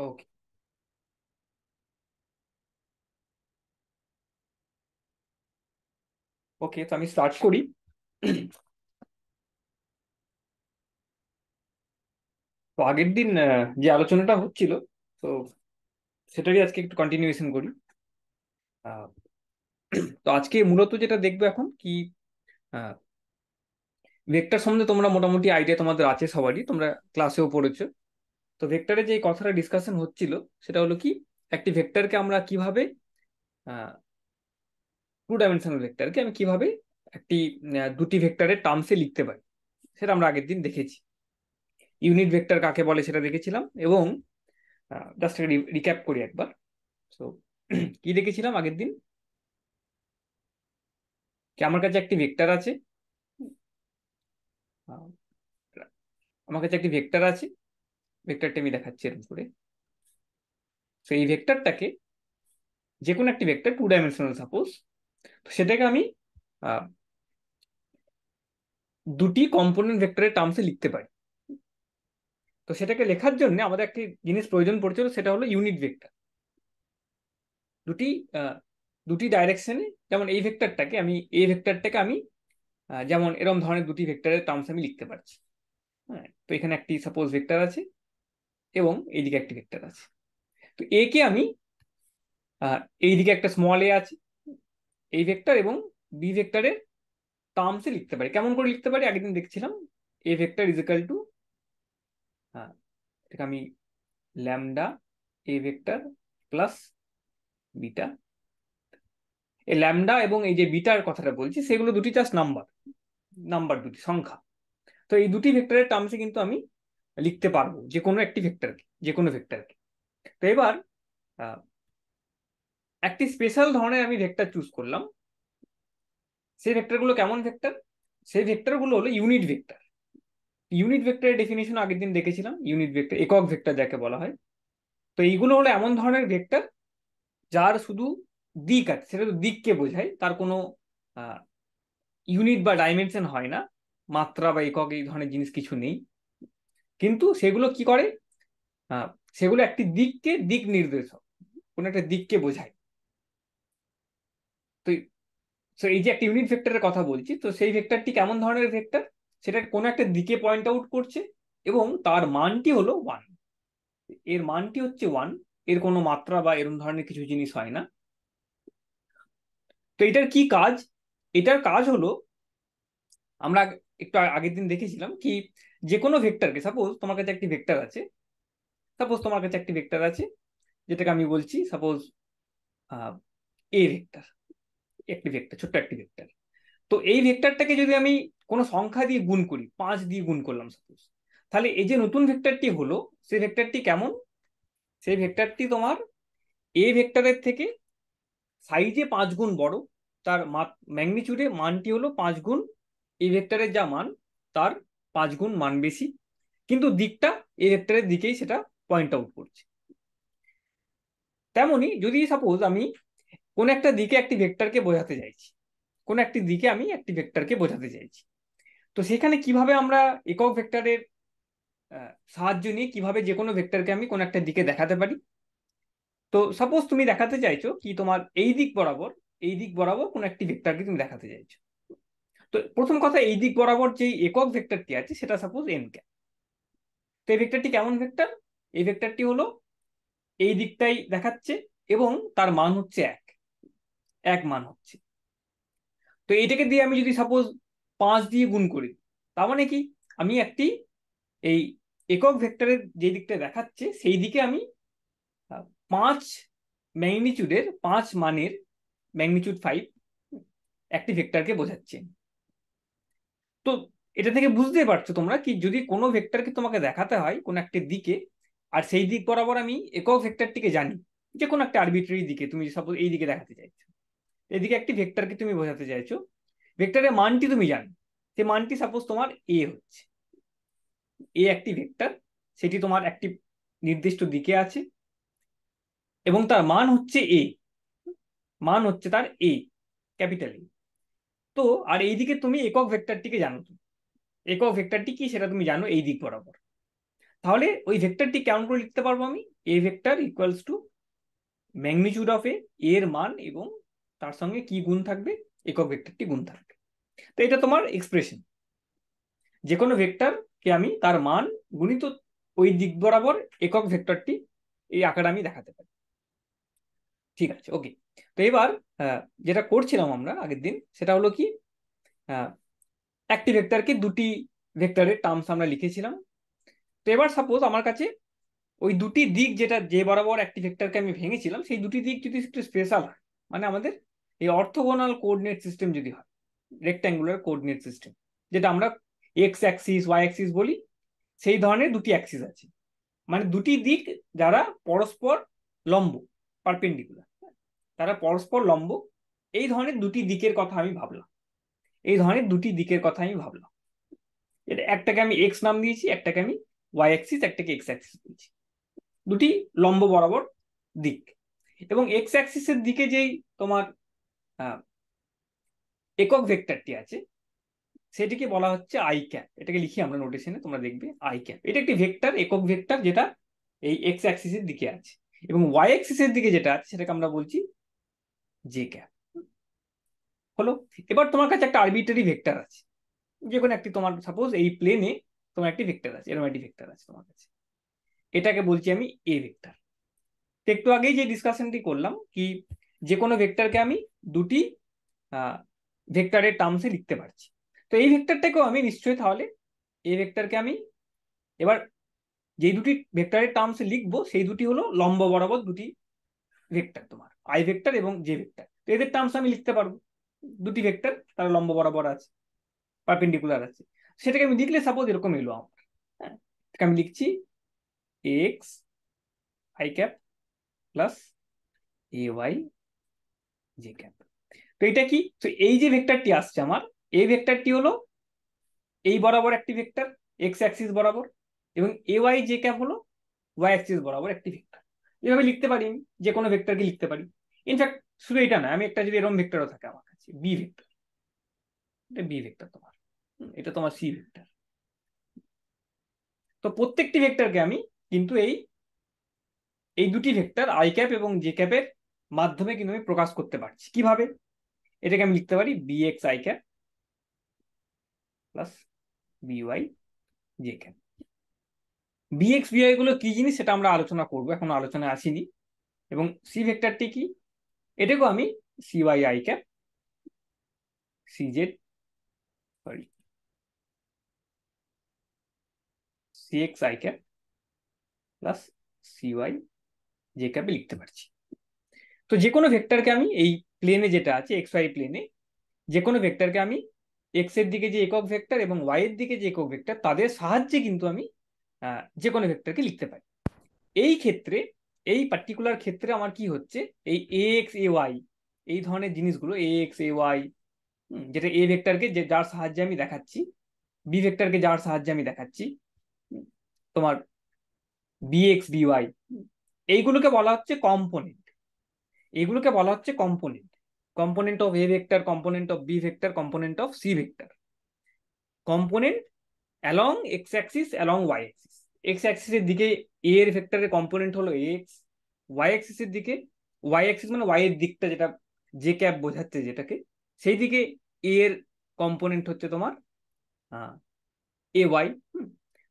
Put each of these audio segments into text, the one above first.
ওকে ওকে তো আমি সার্চ করি তো আগের দিন যে আলোচনাটা হচ্ছিল তো সেটারই আজকে একটু কন্টিনিউয়েশন করি তো আজকে মূলত যেটা দেখবো এখন কি ভেক্টর সম্বন্ধে তোমরা মোটামুটি আইডিয়া তোমাদের আছে সবারই তোমরা ক্লাসেও পড়েছো তো ভেক্টরে যে কথাটা ডিসকাশন হচ্ছিল সেটা হলো কি একটি ভেক্টরকে আমরা কিভাবে টু ডাইমেনশনাল ভেক্টরকে আমি কিভাবে একটি দুটি ভেক্টরের টার্মসে লিখতে পারি সেটা আমরা আগের দিন দেখেছি ইউনিট ভেক্টর কাকে বলে সেটা দেখেছিলাম এবং জাস্ট রিক্যাপ করি একবার সো কি দেখেছিলাম আগের দিন কি আমার কাছে একটি ভেক্টর আছে আমার কাছে একটি ভেক্টর আছে ভেক্টরটা আমি দেখাচ্ছি এরকম করে তো এই ভেক্টরটাকে যে কোনো একটি ভেক্টর টু ডাইমেনশনাল সাপোজ তো সেটাকে আমি দুটি কম্পোনেন্ট ভেক্টরের টার্মসে লিখতে পারি তো সেটাকে লেখার জন্য আমাদের একটি জিনিস প্রয়োজন পড়ছিল সেটা হলো ইউনিট ভেক্টর দুটি দুটি ডাইরেকশনে যেমন এই ভেক্টরটাকে আমি এই ভেক্টরটাকে আমি যেমন এরম ধরনের দুটি ভেক্টরের টার্মস আমি লিখতে পারছি হ্যাঁ তো এখানে একটি সাপোজ ভেক্টর আছে এবং এইদিকে একটা ভেক্টর আছে তো এ কে আমি এইদিকে একটা স্মল এ আছে এই ভেক্টর এবং বি ভেক্টরের টার্মসে লিখতে পারি কেমন করে লিখতে পারি একদিন দেখছিলাম A vector is equal to হ্যাঁ এটাকে আমি lambda A vector plus beta এই ল্যামডা এবং এই যে বিটার কথাটা বলছি সেগুলো দুটি জাস্ট নাম্বার নাম্বার দুটি সংখ্যা তো এই দুটি ভেক্টরের টার্মসে কিন্তু আমি লিখতে পারবো যে কোনো একটি ভেক্টরকে যে কোনো ভেক্টরকে তো এবার একটি স্পেশাল ধরনের আমি ভেক্টর চুজ করলাম সেই ভেক্টরগুলো কেমন ভেক্টর সেই ভেক্টরগুলো হলো ইউনিট ভেক্টর ইউনিট ভেক্টরের ডেফিনেশন আগের দিন দেখেছিলাম ইউনিট ভেক্টর একক ভেক্টর যাকে বলা হয় তো এইগুলো হলো এমন ধরনের ভেক্টর যার শুধু দিক আছে সেটা তো দিককে বোঝায় তার কোনো ইউনিট বা ডাইমেনশন হয় না মাত্রা বা একক এই ধরনের জিনিস কিছু নেই কিন্তু সেগুলো কি করে সেগুলো একটি দিককে দিক নির্দেশক কোন একটা দিককে বোঝায় তো সো এই যে একটা ইউনিট ভেক্টরের কথা বলছি তো সেই ভেক্টরটি কেমন ধরনের ভেক্টর সেটা কোনো একটা দিকে পয়েন্ট আউট করছে এবং তার মানটি হলো ওয়ান এর মানটি হচ্ছে ওয়ান এর কোনো মাত্রা বা এরম ধরনের কিছু জিনিস হয় না তো এটার কি কাজ এটার কাজ হলো আমরা একটু আগের দিন দেখেছিলাম কি যে কোনো ভেক্টরকে সাপোজ তোমার কাছে একটি ভেক্টর আছে সাপোজ তোমার কাছে একটি ভেক্টর আছে যেটাকে আমি বলছি সাপোজ এ ভেক্টর একটি ভেক্টর ছোট্ট একটি ভেক্টর তো এই ভেক্টরটাকে যদি আমি কোনো সংখ্যা দিয়ে গুণ করি পাঁচ দিয়ে গুণ করলাম সাপোজ তাহলে এই যে নতুন ভেক্টরটি হলো সেই ভেক্টরটি কেমন সেই ভেক্টরটি তোমার এ ভেক্টরের থেকে সাইজে পাঁচ গুণ বড় তার ম্যাগনিচিউডে মানটি হলো পাঁচ গুণ এই ভেক্টরের যা মান তার পাঁচ গুণ মান বেশি কিন্তু দিকটা এই ভেক্টরের দিকেই সেটা পয়েন্ট আউট করছে তেমনি যদি সাপোজ আমি কোন একটা দিকে একটি ভেক্টরকে বোঝাতে চাইছি কোন একটি দিকে আমি একটি ভেক্টরকে বোঝাতে চাইছি তো সেখানে কিভাবে আমরা একক ভেক্টরের সাহায্য নিয়ে কিভাবে যে কোনো ভেক্টরকে আমি কোন একটা দিকে দেখাতে পারি তো সাপোজ তুমি দেখাতে চাইছো কি তোমার এই দিক বরাবর এই দিক বরাবর কোন একটি ভেক্টরকে তুমি দেখাতে চাইছো তো প্রথম কথা এই দিক বরাবর যে একক ভেক্টরটি আছে সেটা সাপোজ এন ক্যাপ তো এই ভেক্টরটি কেমন ভেক্টর এই ভেক্টরটি হলো এই দিকটাই দেখাচ্ছে এবং তার মান হচ্ছে এক এক মান হচ্ছে তো এইটাকে দিয়ে আমি যদি সাপোজ পাঁচ দিয়ে গুণ করি তার মানে কি আমি একটি এই একক ভেক্টরের যে দিকটা দেখাচ্ছে সেই দিকে আমি পাঁচ ম্যাগনিচিউডের পাঁচ মানের ম্যাগনিচিউড ফাইভ একটি ভেক্টরকে বোঝাচ্ছে তো এটা থেকে বুঝতে পারছো তোমরা কি যদি কোনো ভেক্টরকে তোমাকে দেখাতে হয় কোনো একটা দিকে আর সেই দিক বরাবর আমি একক ভেক্টরটিকে জানি যে কোনো একটা আরবিট্রারি দিকে তুমি সাপোজ এই দিকে দেখাতে চাইছো এদিকে একটি ভেক্টরকে তুমি বোঝাতে চাইছো ভেক্টরের মানটি তুমি জানো সেই মানটি সাপোজ তোমার এ হচ্ছে এ একটি ভেক্টর সেটি তোমার একটি নির্দিষ্ট দিকে আছে এবং তার মান হচ্ছে এ মান হচ্ছে তার এ ক্যাপিটাল এ তো আর এইদিকে তুমি একক ভেক্টরটিকে জানো তুমি একক ভেক্টরটি কি সেটা তুমি জানো এই দিক বরাবর তাহলে ওই ভেক্টরটি কেমন করে লিখতে পারবো আমি A vector equals to magnitude of A এর মান এবং তার সঙ্গে কি গুণ থাকবে একক ভেক্টরটি গুণ থাকবে তো এটা তোমার এক্সপ্রেশন যে কোনো ভেক্টরকে আমি তার মান গুণিত ওই দিক বরাবর একক ভেক্টরটি এই আকারে আমি দেখাতে পারি ঠিক আছে ওকে তো এবার যেটা করছিলাম আমরা আগের দিন সেটা হলো কি একটি ভেক্টরকে দুটি ভেক্টরের টার্মস আমরা লিখেছিলাম তো এবার সাপোজ আমার কাছে ওই দুটি দিক যেটা যে বরাবর একটি ভেক্টরকে আমি ভেঙেছিলাম সেই দুটি দিক যদি একটু স্পেশাল হয় মানে আমাদের এই অর্থগোনাল কোঅর্ডিনেট সিস্টেম যদি হয় রেক্ট্যাঙ্গুলার কোঅর্ডিনেট সিস্টেম যেটা আমরা এক্স অ্যাক্সিস ওয়াই অ্যাক্সিস বলি সেই ধরনের দুটি অ্যাক্সিস আছে মানে দুটি দিক যারা পরস্পর লম্ব পারপেন্ডিকুলার তারা পরস্পর লম্ব এই ধরনের দুটি দিকের কথা আমি ভাবলাম এই ধরনের দুটি দিকের কথা আমি ভাবলাম এটা একটাকে আমি এক্স নাম দিয়েছি একটাকে আমি ওয়াই অ্যাক্সিস একটাকে এক্স অ্যাক্সিস দিয়েছি দুটি লম্ব বরাবর দিক এবং এক্স অ্যাক্সিসের দিকে যেই তোমার একক ভেক্টরটি আছে সেটিকে বলা হচ্ছে আই ক্যাপ এটাকে লিখি আমরা নোটেশনে তোমরা দেখবে আই ক্যাপ এটা একটি ভেক্টর একক ভেক্টর যেটা এই এক্স অ্যাক্সিসের দিকে আছে এবং ওয়াই অ্যাক্সিসের দিকে যেটা আছে সেটাকে আমরা বলছি জে ক্যাপ হলো এবার তোমার কাছে একটা আরবিটারি ভেক্টর আছে যে কোনো একটি তোমার সাপোজ এই প্লেনে তোমার একটি ভেক্টর আছে এরকম একটি ভেক্টর আছে তোমার কাছে এটাকে বলছি আমি এ ভেক্টর একটু আগেই যে ডিসকাশনটি করলাম কি যে কোনো ভেক্টরকে আমি দুটি ভেক্টরের টার্মসে লিখতে পারছি তো এই ভেক্টরটাকেও আমি নিশ্চয়ই তাহলে এ ভেক্টরকে আমি এবার যেই দুটি ভেক্টরের টার্মসে লিখবো সেই দুটি হলো লম্ব বরাবর দুটি ভেক্টর তোমার আই ভেক্টর এবং জে ভেক্টর তো এদের টার্মস আমি লিখতে পারবো দুটি ভেক্টর তার লম্ব বরাবর আছে পারপেন্ডিকুলার আছে সেটাকে আমি লিখলে সাপোজ এরকম এলো আমার হ্যাঁ আমি লিখছি X I cap plus A Y J cap তো এটা কি তো এই যে ভেক্টরটি আসছে আমার এই ভেক্টরটি হলো এই বরাবর একটি ভেক্টর এক্স অ্যাক্সিস বরাবর এবং এ ওয়াই জে ক্যাপ হলো ওয়াই অ্যাক্সিস বরাবর একটি ভেক্টর এভাবে লিখতে পারি যে কোনো ভেক্টরকে লিখতে পারি ইনফ্যাক্ট শুধু এটা না আমি একটা যদি এরম ভেক্টরও থাকে আমার কাছে বি ভেক্টর এটা বি ভেক্টর তোমার এটা তোমার সি ভেক্টর তো প্রত্যেকটি ভেক্টরকে আমি কিন্তু এই এই দুটি ভেক্টর আই ক্যাপ এবং জে ক্যাপের মাধ্যমে কিন্তু আমি প্রকাশ করতে পারছি কিভাবে এটাকে আমি লিখতে পারি B x I cap plus B Y J cap B X B I গুলো কি জিনিস সেটা আমরা আলোচনা করব এখন আলোচনায় আসিনি এবং সি ভেক্টরটি কি এটাকেও আমি C Y I cap C Z sorry C X I cap plus C Y J ক্যাপে লিখতে পারছি তো যে কোনো ভেক্টরকে আমি এই প্লেনে যেটা আছে এক্স ওয়াই প্লেনে যে কোনো ভেক্টরকে আমি এক্স এর দিকে যে একক ভেক্টর এবং ওয়াই এর দিকে যে একক ভেক্টর তাদের সাহায্যে কিন্তু আমি যে কোনো ভেক্টরকে লিখতে পারি এই ক্ষেত্রে এই পার্টিকুলার ক্ষেত্রে আমার কি হচ্ছে এই এক্স এ ওয়াই এই ধরনের জিনিসগুলো এ এক্স এ ওয়াই যেটা এ ভেক্টরকে যে যার সাহায্যে আমি দেখাচ্ছি বি ভেক্টরকে যার সাহায্যে আমি দেখাচ্ছি তোমার বিএক্স ওয়াই এইগুলোকে বলা হচ্ছে কম্পোনেন্ট এগুলোকে বলা হচ্ছে component component of A vector component of B vector component of C vector component along X axis along Y axis X অ্যাক্সিসের দিকে এ এর ভেক্টরের কম্পোনেন্ট হলো এক্স ওয়াই অ্যাক্সিসের দিকে ওয়াই অ্যাক্সিস মানে ওয়াই এর দিকটা যেটা যে ক্যাপ বোঝাচ্ছে যেটাকে সেই দিকে এ এর কম্পোনেন্ট হচ্ছে তোমার এ ওয়াই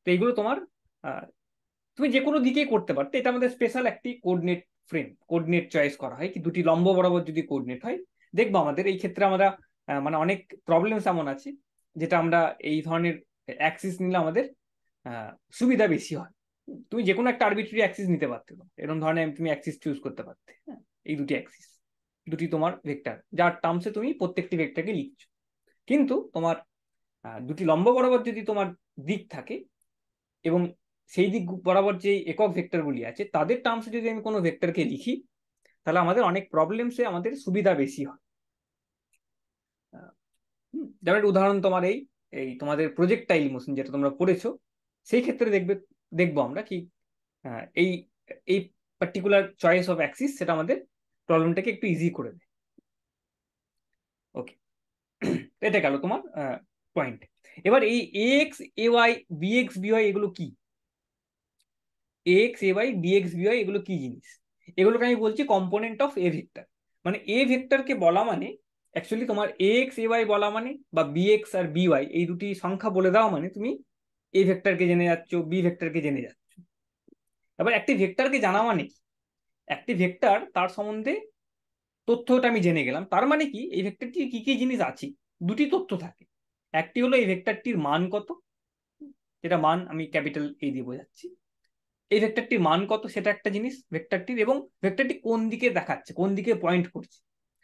তো এইগুলো তোমার তুমি যে কোনো দিকেই করতে পারতে এটা আমাদের স্পেশাল একটি কোর্ডিনেট ফ্রেম কোর্ডিনেট চয়েস করা হয় কি দুটি লম্ব বরাবর যদি কোর্ডিনেট হয় দেখবো আমাদের এই ক্ষেত্রে আমরা মানে অনেক প্রবলেমস এমন আছে যেটা আমরা এই ধরনের অ্যাক্সিস নিলে আমাদের হ্যাঁ, সুবিধা বেশি হয় তুমি যে কোনো একটা আরবিট্রারি অ্যাক্সিস নিতে পারতে এরকম ধরনের তুমি অ্যাক্সিস চুজ করতে পারতে হ্যাঁ, এই দুটি অ্যাক্সিস দুটি তোমার ভেক্টর যার টার্মসে তুমি প্রত্যেকটি ভেক্টরকে লিখছো কিন্তু তোমার দুটি লম্ব বরাবর যদি তোমার দিক থাকে এবং সেই দিক বরাবর যে একক ভেক্টরগুলি আছে তাদের টার্মসে যদি আমি কোনো ভেক্টরকে লিখি তাহলে আমাদের অনেক প্রবলেমসে আমাদের সুবিধা বেশি হয় যেমন উদাহরণ তোমার এই এই তোমাদের প্রজেক্টাইল মোশন যেটা তোমরা পড়েছো সেই ক্ষেত্রে দেখবে দেখবো আমরা কি এই এই পার্টিকুলার চয়েস অফ অ্যাক্সিস সেটা আমাদের প্রবলেমটাকে একটু ইজি করে দেয় ওকে এটা গেল তোমার পয়েন্ট এবার এই এক্স এ ওয়াই বিএক্স বিওয়াই এগুলো কি এক্স এ ওয়াই বিএক্স বিওয়াই এগুলো কি জিনিস এগুলোকে আমি বলছি কম্পোনেন্ট অফ এ ভেক্টর মানে এ ভেক্টরকে বলা মানে অ্যাকচুয়ালি তোমার এক্স এ ওয়াই বলা মানে বা বি এক্স আর বি ওয়াই এই দুটি সংখ্যা বলে দেওয়া মানে তুমি এ ভেক্টরকে জেনে যাচ্ছ বি ভেক্টরকে জেনে যাচ্ছ এবার একটি ভেক্টরকে জানা মানে একটি ভেক্টর তার সম্বন্ধে তথ্যটা আমি জেনে গেলাম তার মানে কি এই ভেক্টরটির কি কি জিনিস আছে দুটি তথ্য থাকে একটি হলো এই ভেক্টরটির মান কত যেটা মান আমি ক্যাপিটাল এ দিয়ে বোঝাচ্ছি এই ভেক্টরটির মান কত সেটা একটা জিনিস ভেক্টরটির এবং ভেক্টরটি কোন দিকে দেখাচ্ছে কোন দিকে পয়েন্ট করছে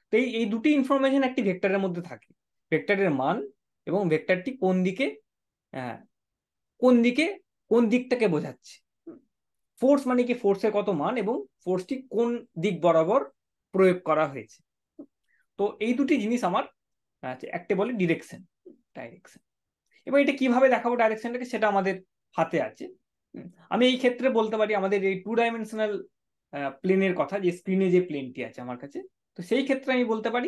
তো এই এই দুটি ইনফরমেশন একটি ভেক্টরের মধ্যে থাকে ভেক্টরের মান এবং ভেক্টরটি কোন দিকে কোন দিকে কোন দিকটাকে বোঝাচ্ছে ফোর্স মানে কি ফোর্সের কত মান এবং ফোর্সটি কোন দিক বরাবর প্রয়োগ করা হয়েছে তো এই দুটি জিনিস আমার একটা বলে ডিরেকশন ডাইরেকশন এবার এটা কিভাবে দেখাবো ডাইরেকশনটাকে সেটা আমাদের হাতে আছে আমি এই ক্ষেত্রে বলতে পারি আমাদের এই টু ডাইমেনশনাল প্লেনের কথা যে স্ক্রিনে যে প্লেনটি আছে আমার কাছে তো সেই ক্ষেত্রে আমি বলতে পারি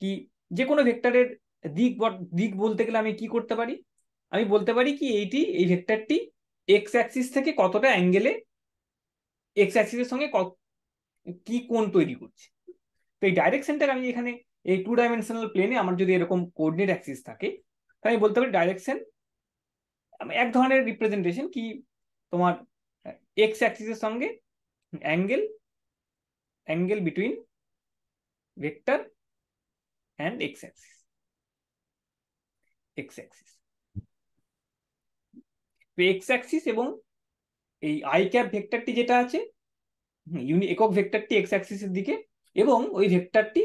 কি যে কোনো ভেক্টরের দিক দিক বলতে গেলে আমি কি করতে পারি আমি বলতে পারি কি এইটি এই ভেক্টরটি এক্স অ্যাক্সিস থেকে কতটা অ্যাঙ্গেলে এক্স অ্যাক্সিসের সঙ্গে কি কোণ তৈরি করছে তো এই ডাইরেক্ট আমি এখানে এই টু ডাইমেনশনাল প্লেনে আমার যদি এরকম কোঅর্ডিনেট অ্যাক্সিস থাকে তাহলে আমি বলতে পারি ডাইরেকশন এক ধরনের রিপ্রেজেন্টেশন কি তোমার এক্স অ্যাক্সিসের সঙ্গে angle angle between vector and X axis X axis X axis এবং এই আই ক্যাপ ভেক্টরটি যেটা আছে ইউনি একক ভেক্টরটি এক্স অ্যাক্সিসের দিকে এবং ওই ভেক্টরটি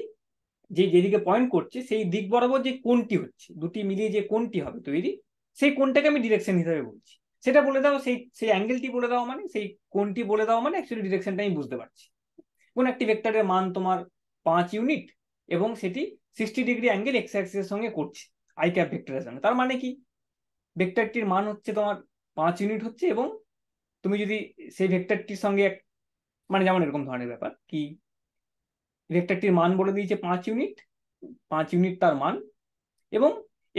যে যেদিকে পয়েন্ট করছে সেই দিক বরাবর যে কোনটি হচ্ছে দুটি মিলিয়ে যে কোনটি হবে তৈরি সেই কোনটাকে আমি ডিরেকশন হিসাবে বলছি সেটা বলে দাও সেই সেই অ্যাঙ্গেলটি বলে দাও মানে সেই কোনটি বলে দাও মানে অ্যাকচুয়ালি ডিরেকশনটা আমি বুঝতে পারছি কোন একটি ভেক্টরের মান তোমার পাঁচ ইউনিট এবং সেটি সিক্সটি ডিগ্রি অ্যাঙ্গেল এক্স অ্যাক্সিসের সঙ্গে করছে আই ক্যাপ ভেক্টরের সঙ্গে তার মানে কি ভেক্টরটির মান হচ্ছে তোমার পাঁচ ইউনিট হচ্ছে এবং তুমি যদি সেই ভেক্টরটির সঙ্গে এক মানে যেমন এরকম ধরনের ব্যাপার কি ভেক্টরটির মান বলে দিয়েছে পাঁচ ইউনিট পাঁচ ইউনিট তার মান এবং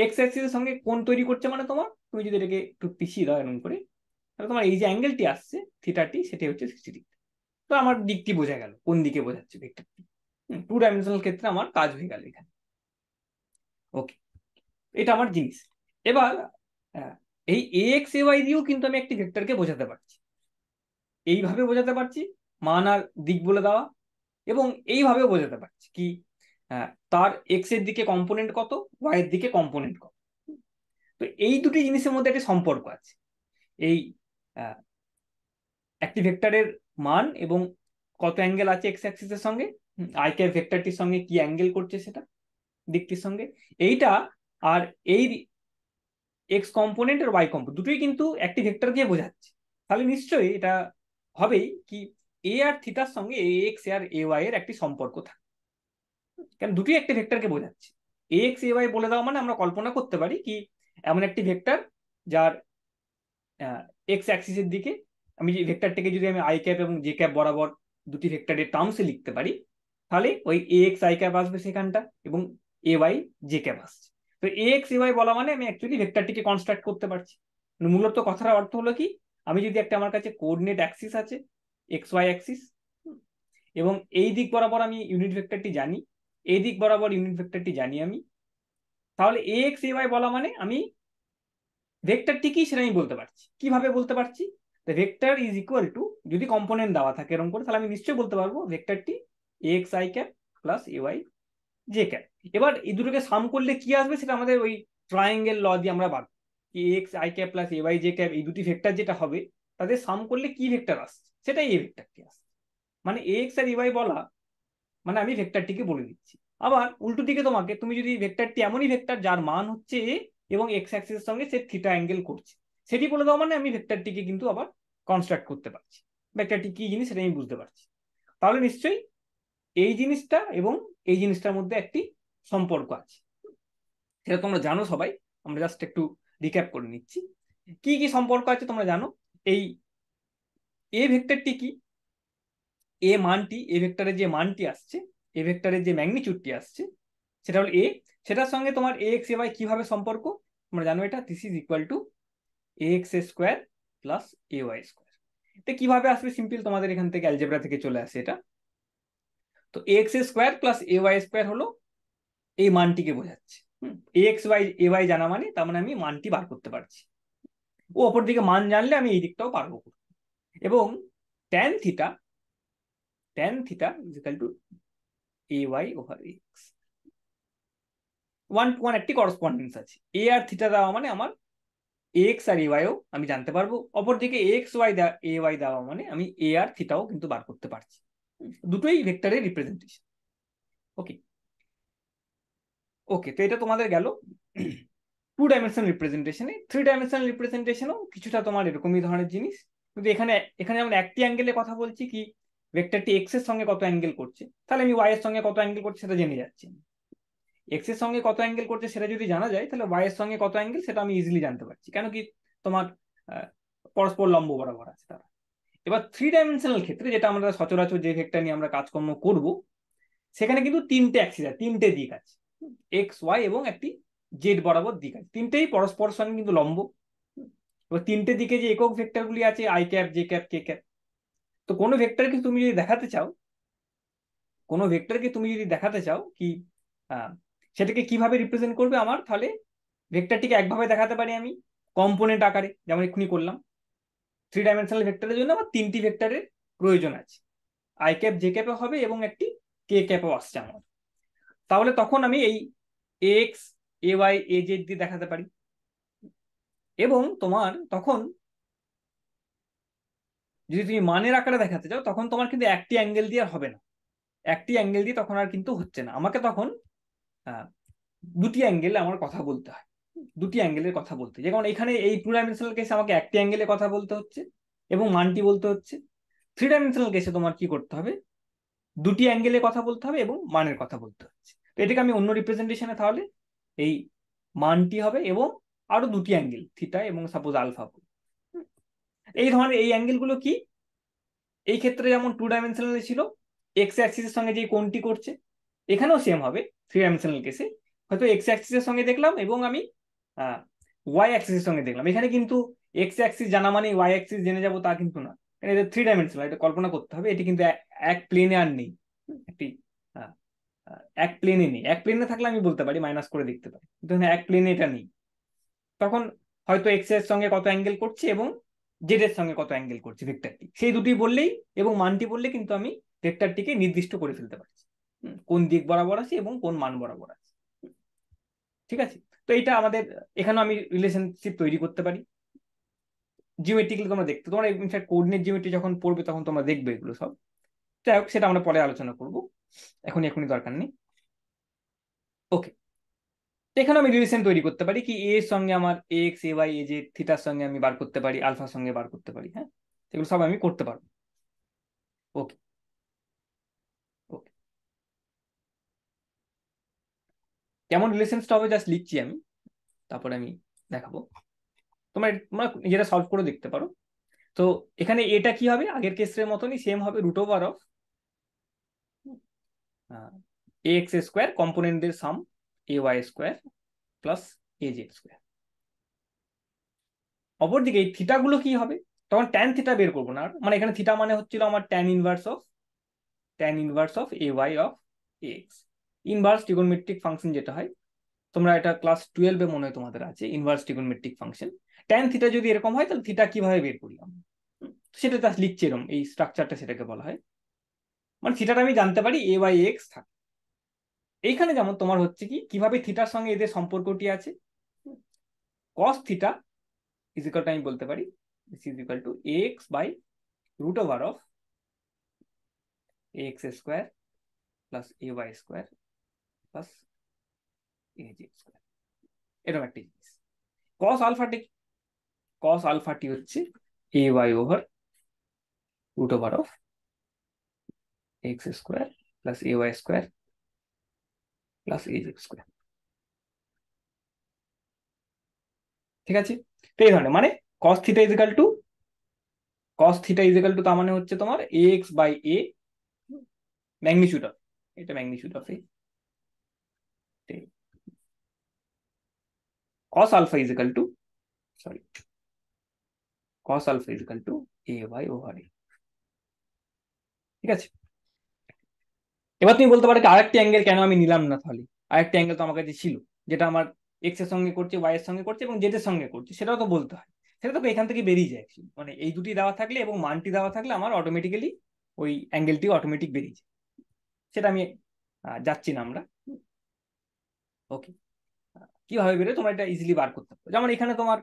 এক্স অ্যাক্সিসের সঙ্গে কোন তৈরি করছে মানে তোমার তুমি যদি এটাকে একটু পিছিয়ে দাও এরকম করে তাহলে তোমার এই যে অ্যাঙ্গেলটি আসছে থিটারটি সেটি হচ্ছে সিক্সটি ডিগ্রি তো আমার দিকটি বোঝা গেল কোন দিকে বোঝাচ্ছে ভেক্টরটি টু ডাইমেনশনাল ক্ষেত্রে আমার কাজ হয়ে গেল এখানে ওকে এটা আমার জিনিস এবার এই এ এক্স এ ওয়াই দিয়েও কিন্তু আমি একটি ভেক্টরকে বোঝাতে পারছি এইভাবে বোঝাতে পারছি মান আর দিক বলে দেওয়া এবং এইভাবে বোঝাতে পারছি কি তার এক্স এর দিকে কম্পোনেন্ট কত ওয়াই এর দিকে কম্পোনেন্ট কত তো এই দুটি জিনিসের মধ্যে একটি সম্পর্ক আছে এই একটি ভেক্টরের মান এবং কত অ্যাঙ্গেল আছে এক্স অ্যাক্সিসের সঙ্গে আইকের ভেক্টরটির সঙ্গে কি অ্যাঙ্গেল করছে সেটা দিকটির সঙ্গে এইটা আর এই এক্স কম্পোনেন্ট আর ওয়াই কম্পোনেন্ট দুটোই কিন্তু একটি ভেক্টরকে বোঝাচ্ছে তাহলে নিশ্চয়ই এটা হবেই কি এ আর থিতার সঙ্গে এ এক্স আর এ ওয়াই এর একটি সম্পর্ক থাকে কারণ দুটোই একটি ভেক্টরকে বোঝাচ্ছে এ এক্স এ ওয়াই বলে দেওয়া মানে আমরা কল্পনা করতে পারি কি এমন একটি ভেক্টর যার এক্স অ্যাক্সিসের দিকে আমি যে ভেক্টরটাকে যদি আমি আই ক্যাপ এবং জে ক্যাপ বরাবর দুটি ভেক্টরের টার্মসে লিখতে পারি তাহলে ওই এ এক্স আই ক্যাপ আসবে সেখানটা এবং এ ওয়াই জে ক্যাপ আসছে তো এক্স এ ওয়াই বলা মানে আমি অ্যাকচুয়ালি ভেক্টরটিকে কনস্ট্রাক্ট করতে পারছি মূলত কথার অর্থ হলো কি আমি যদি একটা আমার কাছে কোর্ডিনেট অ্যাক্সিস আছে এক্স ওয়াই অ্যাক্সিস এবং এই দিক বরাবর আমি ইউনিট ভেক্টরটি জানি এই দিক বরাবর ইউনিট ভেক্টরটি জানি আমি তাহলে এ এক্স এ ওয়াই বলা মানে আমি ভেক্টরটিকেই সেটা আমি বলতে পারছি কিভাবে বলতে পারছি ভেক্টর ইজ ইকুয়াল টু যদি কম্পোনেন্ট দেওয়া থাকে এরকম করে তাহলে আমি নিশ্চয়ই বলতে পারবো ভেক্টরটি A x I cap plus A Y J cap এবার এই দুটোকে সাম করলে কি আসবে সেটা আমাদের ওই ট্রায়াঙ্গেল ল দিয়ে আমরা বার কি X I cap plus A Y J cap এই দুটি ভেক্টর যেটা হবে তাদের সাম করলে কি ভেক্টর আসছে সেটাই এ ভেক্টরটি আসছে মানে এ এক্স আর এ ওয়াই বলা মানে আমি ভেক্টরটিকে বলে দিচ্ছি আবার উল্টো দিকে তোমাকে তুমি যদি ভেক্টরটি এমনই ভেক্টর যার মান হচ্ছে এ এবং এক্স অ্যাক্সিসের সঙ্গে সে থিটা অ্যাঙ্গেল করছে সেটি বলে দাও মানে আমি ভেক্টরটিকে কিন্তু আবার কনস্ট্রাক্ট করতে পারছি ভেক্টরটি কি জিনিস সেটা আমি বুঝতে পারছি তাহলে নিশ্চয়ই এই জিনিসটা এবং এই জিনিসটার মধ্যে একটি সম্পর্ক আছে সেটা তোমরা জানো সবাই আমরা জাস্ট একটু রিক্যাপ করে নিচ্ছি কি কি সম্পর্ক আছে তোমরা জানো এই এ ভেক্টরটি কি এ মানটি এ ভেক্টরের যে মানটি আসছে এ ভেক্টরের যে ম্যাগনিচিউডটি আসছে সেটা হলো এ সেটার সঙ্গে তোমার এ এক্স এ বাই কিভাবে সম্পর্ক তোমরা জানো এটা this is equal to A x A square plus A Y square এটা কিভাবে আসবে সিম্পল তোমাদের এখান থেকে অ্যালজেব্রা থেকে চলে আসে এটা তো X square plus A Y square হলো এই মানটিকে বোঝাচ্ছে এক্স ওয়াই এ ওয়াই জানা মানে তার মানে আমি মানটি বার করতে পারছি ও অপর দিকে মান জানলে আমি এই দিকটাও পারবো এবং tan theta tan theta is equal to A Y over X one to one একটি করসপন্ডেন্স আছে এ আর থিটা দেওয়া মানে আমার এক্স আর এ ওয়াইও আমি জানতে পারবো অপরদিকে এক্স ওয়াই এ ওয়াই দেওয়া মানে আমি এ আর থিটাও কিন্তু বার করতে পারছি দুটোই ভেক্টরের রিপ্রেজেন্টেশন ওকে ওকে তো এটা তোমাদের গেল টু ডাইমেনশনাল রিপ্রেজেন্টেশনে থ্রি ডাইমেনশনাল রিপ্রেজেন্টেশনও কিছুটা তোমার এরকমই ধরনের জিনিস কিন্তু এখানে এখানে যেমন একটি অ্যাঙ্গেলে কথা বলছি কি ভেক্টরটি এক্স এর সঙ্গে কত অ্যাঙ্গেল করছে তাহলে আমি ওয়াই এর সঙ্গে কত অ্যাঙ্গেল করছে সেটা জেনে যাচ্ছি এক্স এর সঙ্গে কত অ্যাঙ্গেল করছে সেটা যদি জানা যায় তাহলে ওয়াই এর সঙ্গে কত অ্যাঙ্গেল সেটা আমি ইজিলি জানতে পারছি কেন কি তোমার পরস্পর লম্ব বরাবর আছে তারা এবার থ্রি ডাইমেনশনাল ক্ষেত্রে যেটা আমরা সচরাচর যে ভেক্টর নিয়ে আমরা কাজকর্ম করব সেখানে কিন্তু তিনটে অ্যাক্সিস আছে তিনটে দিক আছে এক্স ওয়াই এবং একটি জেড বরাবর দিক আছে তিনটেই পরস্পর সঙ্গে কিন্তু লম্ব এবার তিনটে দিকে যে একক ভেক্টরগুলি আছে I cap J cap K cap তো কোনো ভেক্টরকে তুমি যদি দেখাতে চাও কোনো ভেক্টরকে তুমি যদি দেখাতে চাও কি সেটাকে কিভাবে রিপ্রেজেন্ট করবে আমার তাহলে ভেক্টরটিকে একভাবে দেখাতে পারি আমি কম্পোনেন্ট আকারে যেমন এক্ষুনি করলাম থ্রি ডাইমেনশনাল ভেক্টরের জন্য আমার তিনটি ভেক্টরের প্রয়োজন আছে আই ক্যাপ জে ক্যাপে হবে এবং একটি কে ক্যাপও আসছে আমার তাহলে তখন আমি এই x A y a z দিয়ে দেখাতে পারি এবং তোমার তখন যদি তুমি মানের আকারে দেখাতে চাও তখন তোমার কিন্তু একটি অ্যাঙ্গেল দিয়ে আর হবে না একটি অ্যাঙ্গেল দিয়ে তখন আর কিন্তু হচ্ছে না আমাকে তখন দুটি অ্যাঙ্গেলে আমার কথা বলতে হয় দুটি অ্যাঙ্গেলের কথা বলতে যেমন এখানে এই টু ডাইমেনশনাল কেসে আমাকে একটি অ্যাঙ্গেলে কথা বলতে হচ্ছে এবং মানটি বলতে হচ্ছে থ্রি ডাইমেনশনাল কেসে তোমার কি করতে হবে দুটি অ্যাঙ্গেলে কথা বলতে হবে এবং মানের কথা বলতে হচ্ছে তো এটাকে আমি অন্য রিপ্রেজেন্টেশনে তাহলে এই মানটি হবে এবং আরো দুটি অ্যাঙ্গেল থিটা এবং সাপোজ আলফা এই ধরনের এই অ্যাঙ্গেলগুলো কি এই ক্ষেত্রে যেমন টু ডাইমেনশনাল ছিল এক্স অ্যাক্সিসের সঙ্গে যে কোনটি করছে এখানেও সেম হবে থ্রি ডাইমেনশনাল কেসে হয়তো এক্স অ্যাক্সিসের সঙ্গে দেখলাম এবং আমি ওয়াই অ্যাক্সিসের সঙ্গে দেখলাম এখানে কিন্তু এক্স অ্যাক্সিস জানা মানে ওয়াই অ্যাক্সিস জেনে যাবো তা কিন্তু না এটা থ্রি ডাইমেনশনাল এটা কল্পনা করতে হবে এটি কিন্তু এক প্লেনে আর নেই একটি হ্যাঁ, হ্যাঁ, এক প্লেনে নেই এক প্লেনে থাকলে আমি বলতে পারি মাইনাস করে দেখতে পারি কিন্তু এক প্লেনে এটা নেই তখন হয়তো এক্স এর সঙ্গে কত অ্যাঙ্গেল করছে এবং জেড এর সঙ্গে কত অ্যাঙ্গেল করছে ভেক্টরটি সেই দুটি বললেই এবং মানটি বললে কিন্তু আমি ভেক্টরটিকে নির্দিষ্ট করে ফেলতে পারছি কোন দিক বরাবর আছে এবং কোন মান বরাবর আছে ঠিক আছে তো এটা আমাদের এখানেও আমি রিলেশনশিপ তৈরি করতে পারি জিওমেট্রিক্যালি তোমরা দেখতে তোমরা ইনফ্যাক্ট কোর্ডিনেট জিওমেট্রি যখন পড়বে তখন তোমরা দেখবে এগুলো সব যাই হোক সেটা আমরা পরে আলোচনা করব এখন এখনই দরকার নেই ওকে এখানে আমি রিলেশন তৈরি করতে পারি কি এর সঙ্গে আমার x A y a z থিটার সঙ্গে আমি বার করতে পারি আলফার সঙ্গে বার করতে পারি হ্যাঁ এগুলো সব আমি করতে পারবো ওকে কেমন রিলেশনটা হবে জাস্ট লিখছি আমি তারপরে আমি দেখাবো তোমার তোমরা নিজেরা সলভ করে দেখতে পারো তো এখানে এটা কি হবে আগের কেসের মতনই সেম হবে root over of a x square কম্পোনেন্টদের sum a Y square plus a z square অপরদিকে এই থিটাগুলো কি হবে তখন ট্যান থিটা বের করবো না মানে এখানে থিটা মানে হচ্ছিল আমার tan inverse of tan inverse of a y of x inverse trigonometric function যেটা হয় তোমরা এটা ক্লাস টুয়েলভে মনে হয় তোমাদের আছে inverse trigonometric function tan theta যদি এরকম হয় তাহলে থিটা কিভাবে বের করি আমরা সেটা তা লিখছে এরকম এই স্ট্রাকচারটা সেটাকে বলা হয় মানে থিটাটা আমি জানতে পারি এ বাই এক্স থাকে এইখানে যেমন তোমার হচ্ছে কি কিভাবে থিটার সঙ্গে এদের সম্পর্কটি আছে কস থিটা ইজ ইকাল আমি বলতে পারি is equal is equal to x by root over of x square plus A Y square plus এই স্কোয়ার এরকম একটা জিনিস কস আলফাটি কস আলফাটি হচ্ছে a Y over root over of x square plus A Y square plus a z square ঠিক আছে তো এই ধরনের মানে cos theta is equal to cos theta is equal to তার মানে হচ্ছে তোমার x by a magnitude of এটা magnitude of a tail. Cos alpha is equal to, sorry, cos alpha is equal to a by over a. ঠিক আছে এবার তুমি বলতে পারো আরেকটি অ্যাঙ্গেল কেন আমি নিলাম না তাহলে আরেকটি অ্যাঙ্গেল তো আমার কাছে ছিল যেটা আমার এক্স এর সঙ্গে করছে ওয়াই এর সঙ্গে করছে এবং জেড এর সঙ্গে করছে সেটাও তো বলতে হয় সেটা তো এখান থেকে বেরিয়ে যায় মানে এই দুটি দেওয়া থাকলে এবং মানটি দেওয়া থাকলে আমার অটোমেটিক্যালি ওই অ্যাঙ্গেলটি অটোমেটিক বেরিয়ে যায় সেটা আমি যাচ্ছি না আমরা ওকে কিভাবে বেরোয় তোমার এটা ইজিলি বার করতে পারো যেমন এখানে তোমার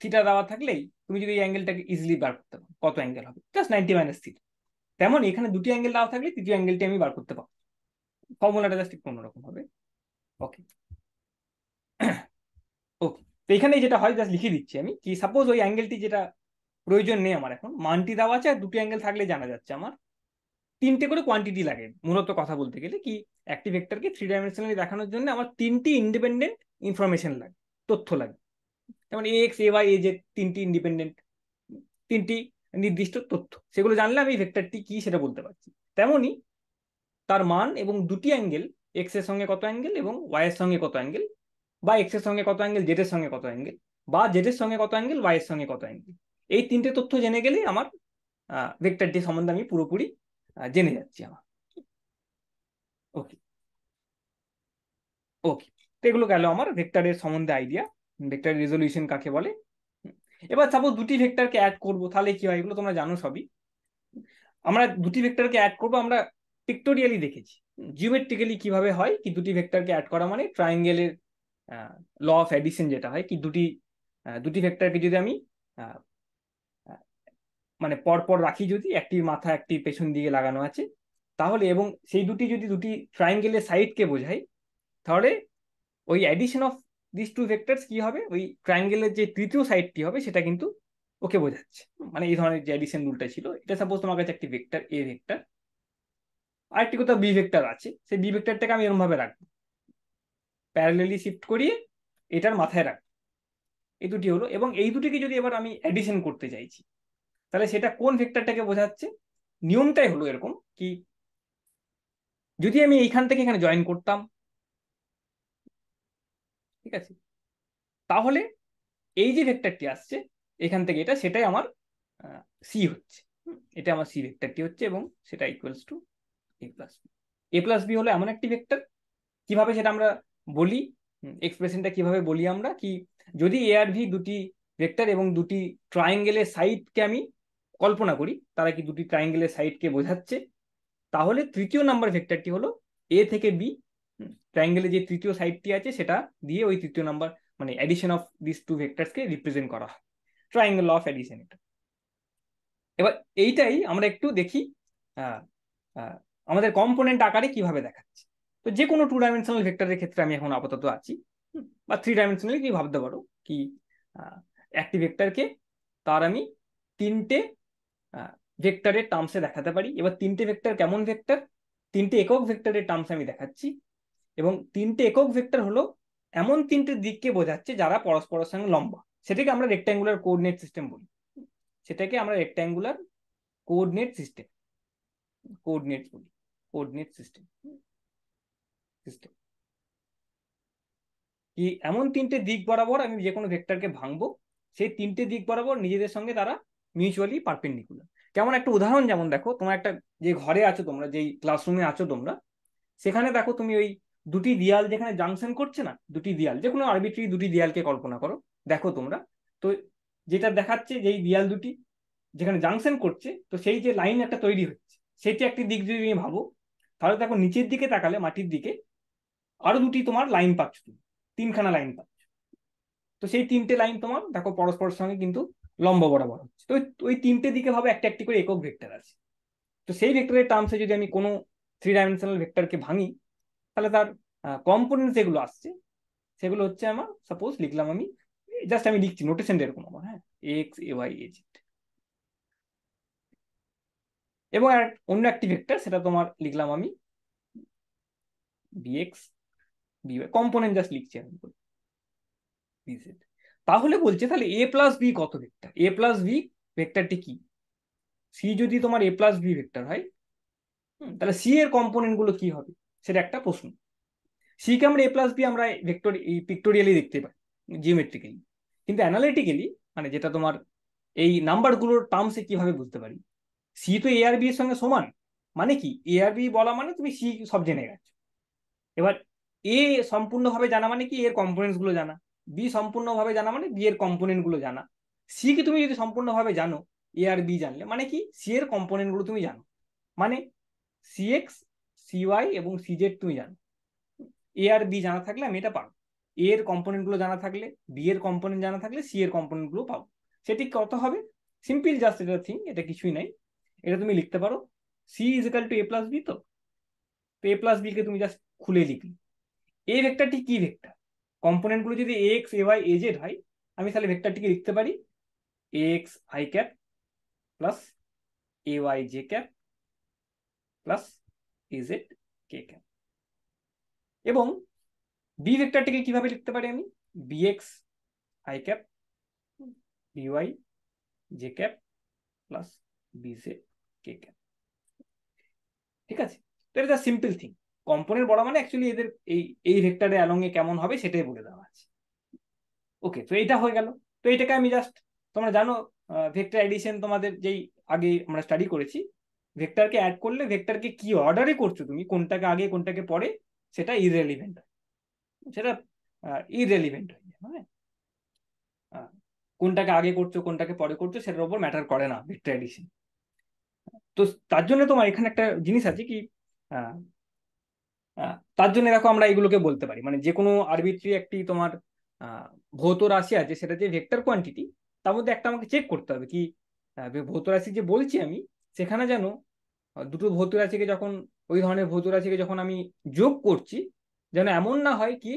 থিটা দেওয়া থাকলেই তুমি যদি এই অ্যাঙ্গেলটাকে ইজিলি বার করতে পারো কত অ্যাঙ্গেল হবে জাস্ট নাইনটি মাইনাস থিটা তেমন এখানে দুটি অ্যাঙ্গেল দেওয়া থাকলে তৃতীয় অ্যাঙ্গেলটি আমি বার করতে পারবো ফর্মুলাটা জাস্ট একটু অন্যরকম হবে ওকে ওকে তো এখানে যেটা হয় জাস্ট লিখে দিচ্ছি আমি কি সাপোজ ওই অ্যাঙ্গেলটি যেটা প্রয়োজন নেই আমার এখন মানটি দেওয়া আছে আর দুটি অ্যাঙ্গেল থাকলে জানা যাচ্ছে আমার তিনটে করে কোয়ান্টিটি লাগে মূলত কথা বলতে গেলে কি একটি ভেক্টরকে থ্রি ডাইমেনশনালি দেখানোর জন্য আমার তিনটি ইন্ডিপেন্ডেন্ট ইনফরমেশন লাগে তথ্য লাগে যেমন a x A y a z তিনটি ইন্ডিপেন্ডেন্ট তিনটি নির্দিষ্ট তথ্য সেগুলো জানলে আমি ভেক্টরটি কি সেটা বলতে পারছি তেমনই তার মান এবং দুটি অ্যাঙ্গেল এক্স এর সঙ্গে কত অ্যাঙ্গেল এবং ওয়াই এর সঙ্গে কত অ্যাঙ্গেল বা এক্স এর সঙ্গে কত অ্যাঙ্গেল জেটের সঙ্গে কত অ্যাঙ্গেল বা জেটের সঙ্গে কত অ্যাঙ্গেল ওয়াইয়ের সঙ্গে কত অ্যাঙ্গেল এই তিনটে তথ্য জেনে গেলে আমার ভেক্টরটি সম্বন্ধে আমি পুরোপুরি জেনে যাচ্ছি আমার ওকে ওকে তো এগুলো গেল আমার ভেক্টরের সম্বন্ধে আইডিয়া ভেক্টর রেজলিউশন কাকে বলে এবার সাপোজ দুটি ভেক্টরকে অ্যাড করব তাহলে কি হয় এগুলো তোমরা জানো সবই আমরা দুটি ভেক্টরকে অ্যাড করব আমরা পিক্টোরিয়ালি দেখেছি জিওমেট্রিক্যালি কিভাবে হয় কি দুটি ভেক্টরকে অ্যাড করা মানে ট্রায়াঙ্গেলের ল অফ অ্যাডিশন যেটা হয় কি দুটি দুটি ভেক্টরকে যদি আমি মানে পরপর রাখি যদি একটি মাথা একটি পেছন দিকে লাগানো আছে তাহলে এবং সেই দুটি যদি দুটি ট্রায়াঙ্গেলের সাইডকে বোঝাই তাহলে ওই addition of this two vectors কি হবে ওই ট্রায়াঙ্গেলের যে তৃতীয় সাইডটি হবে সেটা কিন্তু ওকে বোঝাচ্ছে মানে এই ধরনের যে অ্যাডিশন রুলটা ছিল এটা সাপোজ তোমার কাছে একটি ভেক্টর এ ভেক্টর আরেকটি কোথাও বি ভেক্টর আছে সেই বি ভেক্টরটাকে আমি এরমভাবে রাখবো প্যারালেলি শিফট করিয়ে এটার মাথায় রাখবো এই দুটি হলো এবং এই দুটিকে যদি এবার আমি অ্যাডিশন করতে চাইছি তাহলে সেটা কোন ভেক্টরটাকে বোঝাচ্ছে নিয়মটাই হলো এরকম কি যদি আমি এইখান থেকে এখানে জয়েন করতাম ঠিক আছে তাহলে এই যে ভেক্টরটি আসছে এখান থেকে এটা সেটাই আমার সি হচ্ছে এটা আমার সি ভেক্টরটি হচ্ছে এবং সেটা equals to a plus b a plus b হলো এমন একটি ভেক্টর কিভাবে সেটা আমরা বলি এক্সপ্রেশনটা কিভাবে বলি আমরা কি যদি এ আর ভি দুটি ভেক্টর এবং দুটি ট্রায়াঙ্গেলের সাইডকে আমি কল্পনা করি তারা কি দুটি ট্রাইঙ্গেলের সাইডকে বোঝাচ্ছে তাহলে তৃতীয় নাম্বার ভেক্টরটি হলো এ থেকে বি ট্রাইঙ্গেলের যে তৃতীয় সাইডটি আছে সেটা দিয়ে ওই তৃতীয় নাম্বার মানে অ্যাডিশন অফ দিস টু ভেক্টরসকে রিপ্রেজেন্ট করা হয় ট্রাইঙ্গেল অফ অ্যাডিশন এটা এবার এইটাই আমরা একটু দেখি আমাদের কম্পোনেন্ট আকারে কিভাবে দেখাচ্ছে তো যে কোনো টু ডাইমেনশনাল ভেক্টরের ক্ষেত্রে আমি এখন আপাতত আছি বা থ্রি ডাইমেনশনালি কি ভাবতে পারো কি একটি ভেক্টরকে তার আমি তিনটে ভেক্টরের টার্মসে দেখাতে পারি এবার তিনটে ভেক্টর কেমন ভেক্টর তিনটে একক ভেক্টরের টার্মসে আমি দেখাচ্ছি এবং তিনটে একক ভেক্টর হলো এমন তিনটে দিককে বোঝাচ্ছে যারা পরস্পরের সঙ্গে লম্বা সেটাকে আমরা রেক্ট্যাঙ্গুলার কোঅর্ডিনেট সিস্টেম বলি সেটাকে আমরা রেক্ট্যাঙ্গুলার কোঅর্ডিনেট সিস্টেম কোঅর্ডিনেট বলি কোঅর্ডিনেট সিস্টেম সিস্টেম কি এমন তিনটে দিক বরাবর আমি যে কোনো ভেক্টরকে ভাঙবো সেই তিনটে দিক বরাবর নিজেদের সঙ্গে তারা মিউচুয়ালি পারপেন্ডিকুলার কেমন একটা উদাহরণ যেমন দেখো তোমার একটা যে ঘরে আছো তোমরা যেই ক্লাসরুমে আছো তোমরা সেখানে দেখো তুমি ওই দুটি দিয়াল যেখানে জাংশন করছে না দুটি দিয়াল যে কোনো আরবিট্রি দুটি দিয়ালকে কল্পনা করো দেখো তোমরা তো যেটা দেখাচ্ছে যেই দিয়াল দুটি যেখানে জাংশন করছে তো সেই যে লাইন একটা তৈরি হচ্ছে সেটি একটি দিক যদি তুমি ভাবো তাহলে দেখো নিচের দিকে তাকালে মাটির দিকে আরো দুটি তোমার লাইন পাচ্ছ তুমি তিনখানা লাইন পাচ্ছ তো সেই তিনটে লাইন তোমার দেখো পরস্পরের সঙ্গে কিন্তু লম্বা বরাবর হচ্ছে তো ওই তিনটে দিকে ভাবে একটা একটি করে একক ভেক্টর আছে তো সেই ভেক্টরের টার্মসে যদি আমি কোনো থ্রি ডাইমেনশনাল ভেক্টরকে ভাঙি তাহলে তার কম্পোনেন্ট যেগুলো আসছে সেগুলো হচ্ছে আমার সাপোজ লিখলাম আমি জাস্ট আমি লিখছি নোটেশন এরকম আমার হ্যাঁ x A y a z এবং আর অন্য একটি ভেক্টর সেটা তোমার লিখলাম আমি বিএক্স বিওয়াই কম্পোনেন্ট জাস্ট লিখছি আমি বিজেড তাহলে বলছে তাহলে এ প্লাস বি কত ভেক্টর এ প্লাস বি ভেক্টরটি কি সি যদি তোমার এ প্লাস বি ভেক্টর হয় তাহলে সি এর কম্পোনেন্ট গুলো কি হবে সেটা একটা প্রশ্ন সি কে আমরা এ প্লাস বি আমরা ভেক্টর পিক্টোরিয়ালি দেখতে পাই জিওমেট্রিক্যালি কিন্তু অ্যানালিটিক্যালি মানে যেটা তোমার এই নাম্বারগুলোর টার্মসে কিভাবে বুঝতে পারি সি তো এ আর বি এর সঙ্গে সমান মানে কি এ আর বি বলা মানে তুমি সি সব জেনে গেছো এবার এ সম্পূর্ণভাবে জানা মানে কি এর কম্পোনেন্টস গুলো জানা বি সম্পূর্ণভাবে জানা মানে বি এর কম্পোনেন্টগুলো জানা সি কে তুমি যদি সম্পূর্ণভাবে জানো এ আর বি জানলে মানে কি সি এর কম্পোনেন্টগুলো তুমি জানো মানে সি এক্স সি ওয়াই এবং সি জেড তুমি জানো এ আর বি জানা থাকলে আমি এটা পারবো এ এর কম্পোনেন্টগুলো জানা থাকলে বি এর কম্পোনেন্ট জানা থাকলে সি এর কম্পোনেন্টগুলো পাবো সেটি কত হবে সিম্পল জাস্ট এটা থিং এটা কিছুই নাই এটা তুমি লিখতে পারো c is equal to a plus b তো তো এ প্লাস বিকে তুমি জাস্ট খুলে লিখলি এই ভেক্টরটি কি ভেক্টর কম্পোনেন্টগুলো যদি x A y a z হয় আমি তাহলে ভেক্টরটিকে লিখতে পারি a x I cap plus A Y J cap plus a z k cap এবং বি ভেক্টরটিকে কিভাবে লিখতে পারি আমি b x i cap b y J cap plus z k cap ঠিক আছে তো এটা সিম্পল থিং কম্পনের বড় মানে অ্যাকচুয়ালি এদের এই এই ভেক্টরে অ্যালং এ কেমন হবে সেটাই বলে দেওয়া আছে ওকে তো এটা হয়ে গেল তো এটাকে আমি জাস্ট তোমরা জানো ভেক্টর অ্যাডিশন তোমাদের যেই আগে আমরা স্টাডি করেছি ভেক্টরকে অ্যাড করলে ভেক্টরকে কি অর্ডারে করছো তুমি কোনটাকে আগে কোনটাকে পরে সেটা ইরেলিভেন্ট হয় সেটা ইরেলিভেন্ট হয়ে যায় হ্যাঁ কোনটাকে আগে করছো কোনটাকে পরে করছো সেটার উপর ম্যাটার করে না ভেক্টর অ্যাডিশন তো তার জন্য তোমার এখানে একটা জিনিস আছে কি তার জন্য দেখো আমরা এগুলোকে বলতে পারি মানে যে কোনো আরবিট্রি একটি তোমার ভৌত রাশি আছে সেটা যে ভেক্টর কোয়ান্টিটি তার মধ্যে একটা আমাকে চেক করতে হবে কি ভৌত রাশি যে বলছি আমি সেখানে যেন দুটো ভৌত রাশিকে যখন ওই ধরনের ভৌত রাশিকে যখন আমি যোগ করছি যেন এমন না হয় কি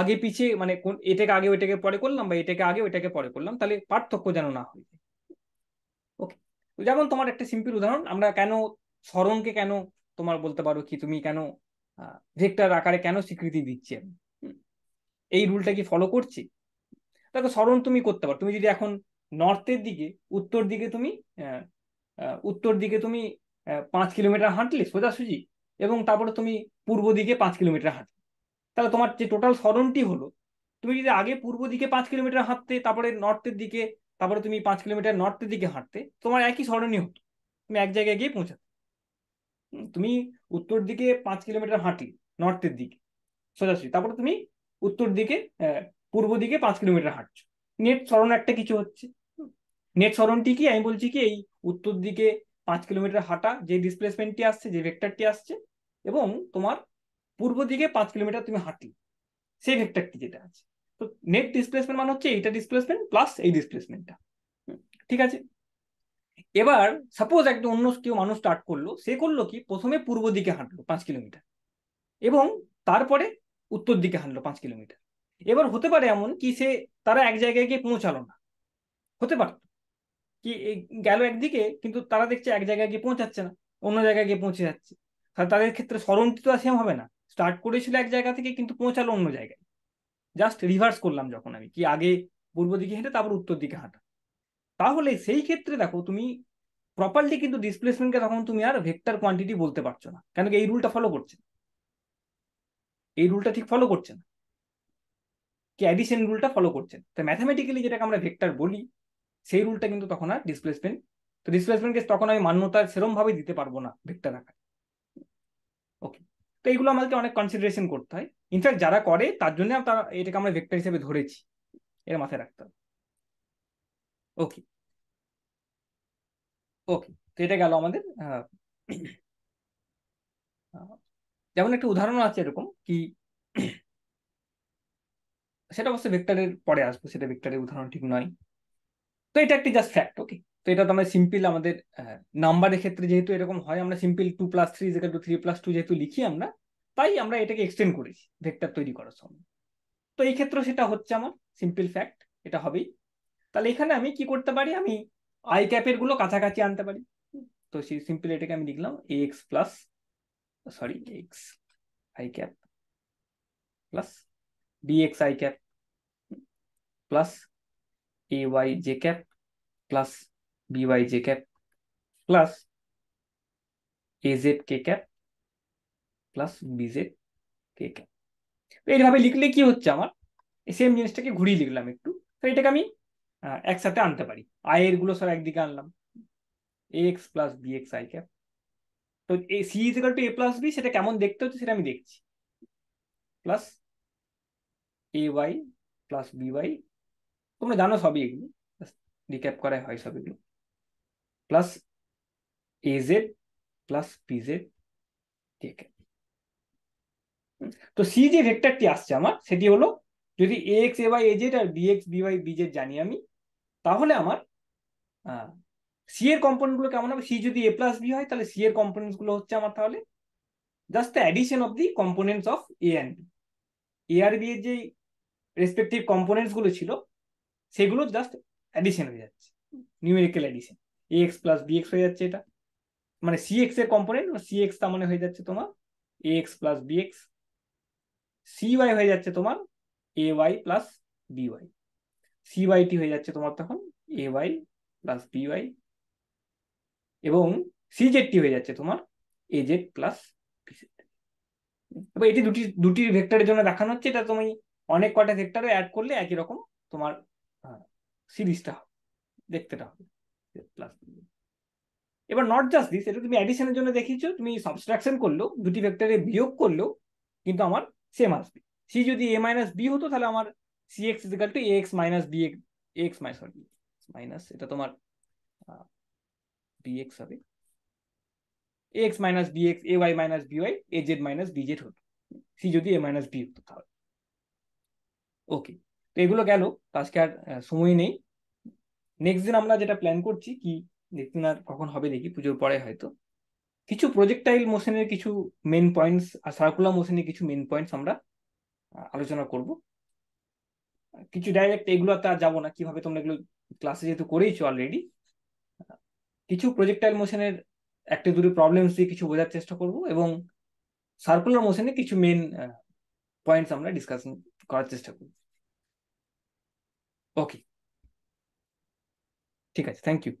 আগে পিছিয়ে মানে কোন এটাকে আগে ওইটাকে পরে করলাম বা এটাকে আগে ওইটাকে পরে করলাম তাহলে পার্থক্য যেন না হয় ওকে যেমন তোমার একটা সিম্পল উদাহরণ আমরা কেন স্মরণকে কেন তোমার বলতে পারো কি তুমি কেন ভেক্টর আকারে কেন স্বীকৃতি দিচ্ছে এই রুলটা কি ফলো করছি দেখো স্মরণ তুমি করতে পারো তুমি যদি এখন নর্থের দিকে উত্তর দিকে তুমি উত্তর দিকে তুমি পাঁচ কিলোমিটার হাঁটলে সোজাসুজি এবং তারপরে তুমি পূর্ব দিকে পাঁচ কিলোমিটার হাঁটলে তাহলে তোমার যে টোটাল স্মরণটি হলো তুমি যদি আগে পূর্ব দিকে পাঁচ কিলোমিটার হাঁটতে তারপরে নর্থের দিকে তারপরে তুমি পাঁচ কিলোমিটার নর্থের দিকে হাঁটতে তোমার একই স্মরণই হতো তুমি এক জায়গায় গিয়ে পৌঁছাতে তুমি উত্তর দিকে পাঁচ কিলোমিটার হাঁটি নর্থের দিকে সোজাসুজি তারপরে তুমি উত্তর দিকে পূর্ব দিকে পাঁচ কিলোমিটার হাঁটছো নেট সরণ একটা কিছু হচ্ছে নেট সরণটি কি আমি বলছি কি এই উত্তর দিকে পাঁচ কিলোমিটার হাঁটা যে ডিসপ্লেসমেন্টটি আসছে যে ভেক্টরটি আসছে এবং তোমার পূর্ব দিকে পাঁচ কিলোমিটার তুমি হাঁটি সেই ভেক্টরটি যেটা আছে তো নেট ডিসপ্লেসমেন্ট মানে হচ্ছে এইটা ডিসপ্লেসমেন্ট প্লাস এই ডিসপ্লেসমেন্টটা ঠিক আছে এবার সাপোজ একটা অন্য কেউ মানুষ স্টার্ট করলো সে করলো কি প্রথমে পূর্ব দিকে হাঁটলো পাঁচ কিলোমিটার এবং তারপরে উত্তর দিকে হাঁটলো পাঁচ কিলোমিটার এবার হতে পারে এমন কি সে তারা এক জায়গায় গিয়ে পৌঁছালো না হতে পারত কি গেল একদিকে কিন্তু তারা দেখছে এক জায়গায় গিয়ে পৌঁছাচ্ছে না অন্য জায়গায় গিয়ে পৌঁছে যাচ্ছে তাহলে তাদের ক্ষেত্রে স্মরণটি তো সেম হবে না স্টার্ট করেছিল এক জায়গা থেকে কিন্তু পৌঁছালো অন্য জায়গায় জাস্ট রিভার্স করলাম যখন আমি কি আগে পূর্ব দিকে হেঁটে তারপর উত্তর দিকে হাঁটা তাহলে সেই ক্ষেত্রে দেখো তুমি প্রপারলি কিন্তু ডিসপ্লেসমেন্টকে তখন তুমি আর ভেক্টর কোয়ান্টিটি বলতে পারছো না কেন কি এই রুলটা ফলো করছে এই রুলটা ঠিক ফলো করছে না কি অ্যাডিশন রুলটা ফলো করছে তো ম্যাথামেটিক্যালি যেটাকে আমরা ভেক্টর বলি সেই রুলটা কিন্তু তখন আর ডিসপ্লেসমেন্ট তো ডিসপ্লেসমেন্টকে তখন আমি মান্যতা সেরমভাবেই দিতে পারবো না ভেক্টর আকার ওকে তো এইগুলো আমাদেরকে অনেক কনসিডারেশন করতে হয় ইনফ্যাক্ট যারা করে তার জন্য তারা এটাকে আমরা ভেক্টর হিসেবে ধরেছি এর মাথায় রাখতে হবে ওকে ওকে তো এটা গেল আমাদের যেমন একটা উদাহরণ আছে এরকম কি সেটা অবশ্যই ভেক্টরের পরে আসবো সেটা ভেক্টরের উদাহরণ ঠিক নয় তো এটা একটি জাস্ট ফ্যাক্ট ওকে তো এটা তো আমরা সিম্পল আমাদের নাম্বারের ক্ষেত্রে যেহেতু এরকম হয় আমরা simple two plus three two three plus two যেহেতু লিখি আমরা তাই আমরা এটাকে এক্সটেন্ড করেছি ভেক্টর তৈরি করার সময় তো এই ক্ষেত্রে সেটা হচ্ছে আমার সিম্পল ফ্যাক্ট এটা হবেই তাহলে এখানে আমি কি করতে পারি আমি i ক্যাপের গুলো কাথা কাচি আনতে পারি তো সি সিম্পল এটাকে আমি লিখলাম ax plus sorry ex i cap plus dx i cap plus ay j cap plus by j cap plus az k cap plus bz k cap wait আমি লিখলে কি হচ্ছে আমার सेम জিনিসটাকে ঘুরিয়ে লিখলাম একটু তো এটাকে আমি একসাথে আনতে পারি আই এর গুলো সব একদিকে আনলাম a x plus b x I cap তো এই c is to a plus b সেটা কেমন দেখতে হচ্ছে সেটা আমি দেখছি প্লাস এ ওয়াই প্লাস বি ওয়াই তোমরা জানো সবই এগুলো রিক্যাপ করাই হয় সব এগুলো plus a z plus p z তো সি যে ভেক্টরটি আসছে আমার সেটি হলো যদি a x A y a z আর b x b y b z জানি আমি তাহলে আমার সি এর কম্পোনেন্ট গুলো কেমন হবে সি যদি এ প্লাস বি হয় তাহলে সি এর কম্পোনেন্টস গুলো হচ্ছে আমার তাহলে just the addition of the components of a and b a আর বি এর যে রেসপেক্টিভ কম্পোনেন্টসগুলো গুলো ছিল সেগুলো জাস্ট অ্যাডিশন হয়ে যাচ্ছে numerical addition a x plus b x হয়ে যাচ্ছে এটা মানে সি এক্স এর কম্পোনেন্ট সি এক্স তার মানে হয়ে যাচ্ছে তোমার a x plus b x c y হয়ে যাচ্ছে তোমার a y plus b y c by t হয়ে যাচ্ছে তোমার তখন a y plus b y এবং সি জেড টি হয়ে যাচ্ছে তোমার a z plus b z এবার এটি দুটি দুটি ভেক্টরের জন্য দেখানো হচ্ছে এটা তুমি অনেক কটা ভেক্টরে অ্যাড করলে একই রকম তোমার সিরিজটা হবে দেখতেটা হবে প্লাস এবার নট জাস্ট দিস এটা তুমি অ্যাডিশনের জন্য দেখিয়েছো তুমি সাবস্ট্রাকশন করলেও দুটি ভেক্টরে বিয়োগ করলেও কিন্তু আমার সেম আসবে সি যদি এ মাইনাস বি হতো তাহলে আমার c x is equal to x minus b x my sorry minus এটা তোমার বি এক্স হবে x minus b x A y minus b y a z minus b z হতো c যদি a minus B হতো তাহলে ওকে তো এগুলো গেল আজকে আর সময় নেই নেক্সট দিন আমরা যেটা প্ল্যান করছি কি নেক্সট দিন আর কখন হবে দেখি পুজোর পরে হয়তো কিছু প্রজেক্টাইল মোশনের কিছু মেন পয়েন্টস আর সার্কুলার মোশনের কিছু মেন পয়েন্টস আমরা আলোচনা করবো কিছু ডাইরেক্ট এগুলো আর যাবো না কিভাবে তোমরা এগুলো ক্লাসে যেহেতু করেইছো অলরেডি কিছু প্রজেক্টাইল মোশনের একটা দুটো প্রবলেমস দিয়ে কিছু বোঝার চেষ্টা করব এবং সার্কুলার মোশনে কিছু মেন পয়েন্টস আমরা ডিসকাশন করার চেষ্টা করব ওকে ঠিক আছে থ্যাংক ইউ